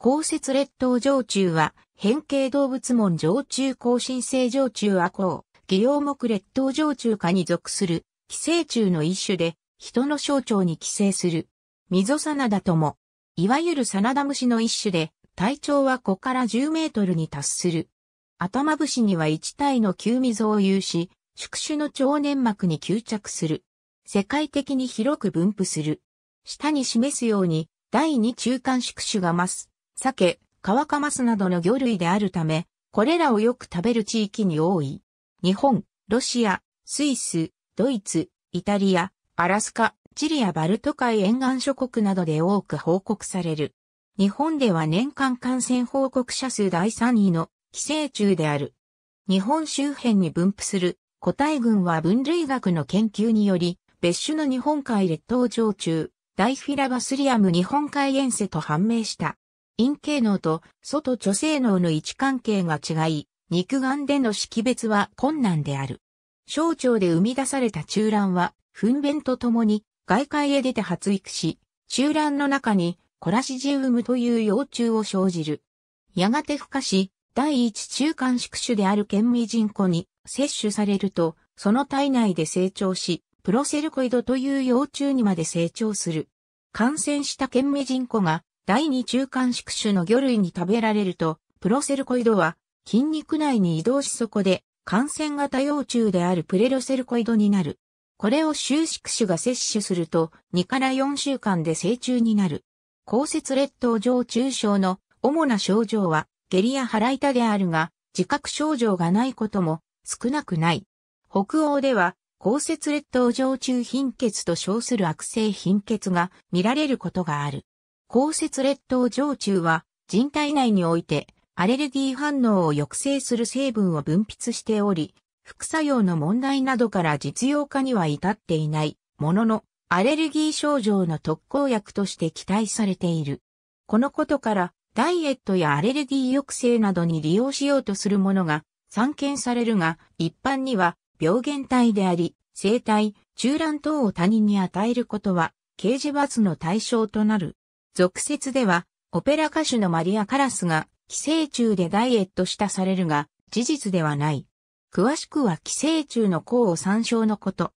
公設列島常駐は、変形動物門常駐更新性常駐亜項、擬用目列島常駐科に属する、寄生虫の一種で、人の象徴に寄生する。溝サナダとも、いわゆるサナダ虫の一種で、体長は5から10メートルに達する。頭節には1体の球溝を有し、宿主の腸粘膜に吸着する。世界的に広く分布する。下に示すように、第二中間宿主が増す。鮭、川カマスなどの魚類であるため、これらをよく食べる地域に多い。日本、ロシア、スイス、ドイツ、イタリア、アラスカ、チリやバルト海沿岸諸国などで多く報告される。日本では年間感染報告者数第3位の寄生虫である。日本周辺に分布する個体群は分類学の研究により、別種の日本海列島上中、ダイフィラバスリアム日本海遠征と判明した。陰形脳と外女性脳の位置関係が違い、肉眼での識別は困難である。小腸で生み出された中卵は、糞便とともに外界へ出て発育し、中卵の中にコラシジウムという幼虫を生じる。やがて孵化し、第一中間宿主である県民人口に摂取されると、その体内で成長し、プロセルコイドという幼虫にまで成長する。感染した県民人口が第二中間宿主の魚類に食べられると、プロセルコイドは筋肉内に移動しそこで感染型幼虫であるプレロセルコイドになる。これを収縮種が摂取すると2から4週間で成虫になる。降雪列島上中症の主な症状は下痢や腹痛であるが自覚症状がないことも少なくない。北欧では降雪列島上中貧血と称する悪性貧血が見られることがある。降雪列島常駐は人体内においてアレルギー反応を抑制する成分を分泌しており、副作用の問題などから実用化には至っていないものの、アレルギー症状の特効薬として期待されている。このことから、ダイエットやアレルギー抑制などに利用しようとするものが散見されるが、一般には病原体であり、生体、中卵等を他人に与えることは、刑事罰の対象となる。続説では、オペラ歌手のマリア・カラスが、寄生虫でダイエットしたされるが、事実ではない。詳しくは寄生虫の項を参照のこと。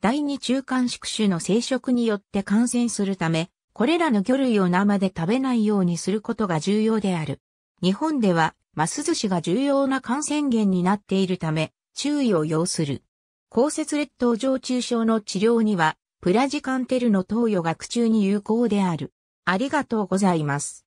第二中間宿主の生殖によって感染するため、これらの魚類を生で食べないようにすることが重要である。日本では、マス寿司が重要な感染源になっているため、注意を要する。降雪列島上中症の治療には、プラジカンテルの投与学中に有効である。ありがとうございます。